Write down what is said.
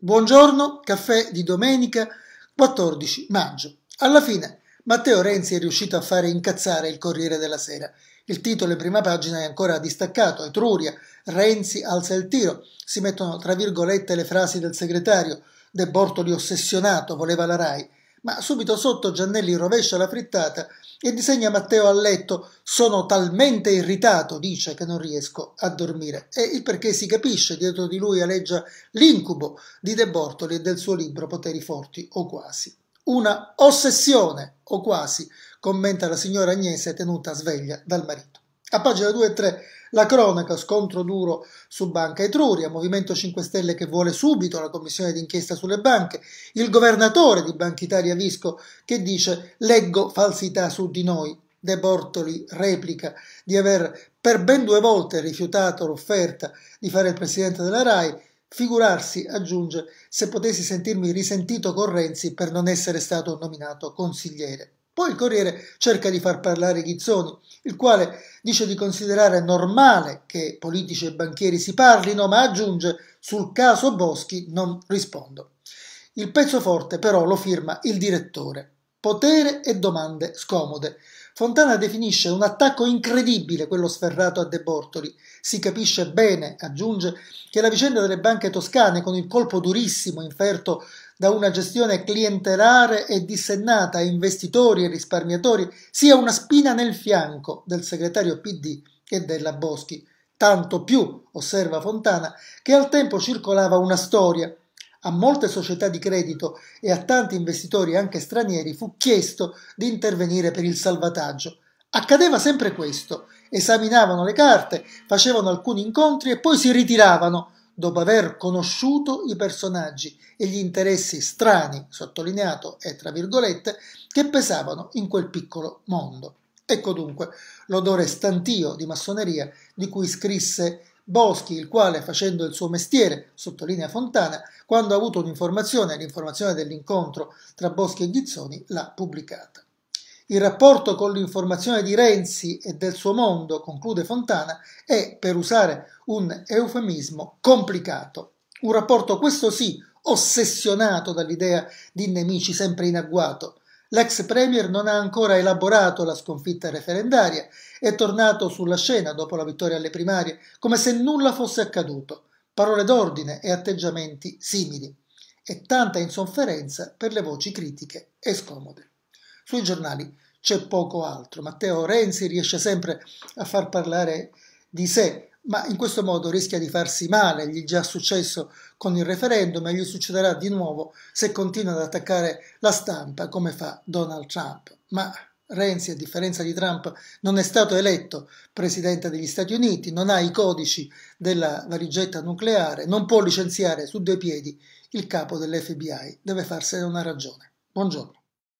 Buongiorno, caffè di domenica 14 maggio. Alla fine Matteo Renzi è riuscito a fare incazzare il Corriere della Sera. Il titolo in prima pagina è ancora distaccato, Etruria, Renzi alza il tiro, si mettono tra virgolette le frasi del segretario, De Bortoli ossessionato, voleva la RAI, ma subito sotto Giannelli rovescia la frittata e disegna Matteo a letto. Sono talmente irritato, dice, che non riesco a dormire. E il perché si capisce, dietro di lui aleggia l'incubo di De Bortoli e del suo libro Poteri forti o quasi. Una ossessione o quasi, commenta la signora Agnese tenuta sveglia dal marito. A pagina 2 e 3 la cronaca, scontro duro su Banca Etruria, Movimento 5 Stelle che vuole subito la commissione d'inchiesta sulle banche, il governatore di Banca Italia Visco che dice leggo falsità su di noi. De Bortoli replica di aver per ben due volte rifiutato l'offerta di fare il presidente della RAI, figurarsi, aggiunge, se potessi sentirmi risentito con Renzi per non essere stato nominato consigliere. Poi il Corriere cerca di far parlare Ghizzoni, il quale dice di considerare normale che politici e banchieri si parlino, ma aggiunge sul caso Boschi non rispondo. Il pezzo forte però lo firma il direttore. Potere e domande scomode. Fontana definisce un attacco incredibile quello sferrato a De Bortoli. Si capisce bene, aggiunge, che la vicenda delle banche toscane, con il colpo durissimo inferto da una gestione clientelare e dissennata a investitori e risparmiatori sia una spina nel fianco del segretario PD e della Boschi. Tanto più, osserva Fontana, che al tempo circolava una storia. A molte società di credito e a tanti investitori anche stranieri fu chiesto di intervenire per il salvataggio. Accadeva sempre questo. Esaminavano le carte, facevano alcuni incontri e poi si ritiravano dopo aver conosciuto i personaggi e gli interessi strani, sottolineato e tra virgolette, che pesavano in quel piccolo mondo. Ecco dunque l'odore stantio di massoneria di cui scrisse Boschi, il quale, facendo il suo mestiere, sottolinea Fontana, quando ha avuto un'informazione, l'informazione dell'incontro tra Boschi e Ghizzoni, l'ha pubblicata. Il rapporto con l'informazione di Renzi e del suo mondo, conclude Fontana, è, per usare un eufemismo, complicato. Un rapporto, questo sì, ossessionato dall'idea di nemici sempre in agguato. L'ex Premier non ha ancora elaborato la sconfitta referendaria, è tornato sulla scena dopo la vittoria alle primarie, come se nulla fosse accaduto. Parole d'ordine e atteggiamenti simili. E tanta insofferenza per le voci critiche e scomode. Sui giornali c'è poco altro. Matteo Renzi riesce sempre a far parlare di sé, ma in questo modo rischia di farsi male, gli è già successo con il referendum e gli succederà di nuovo se continua ad attaccare la stampa come fa Donald Trump. Ma Renzi, a differenza di Trump, non è stato eletto presidente degli Stati Uniti, non ha i codici della valigetta nucleare, non può licenziare su due piedi il capo dell'FBI, deve farsene una ragione. Buongiorno.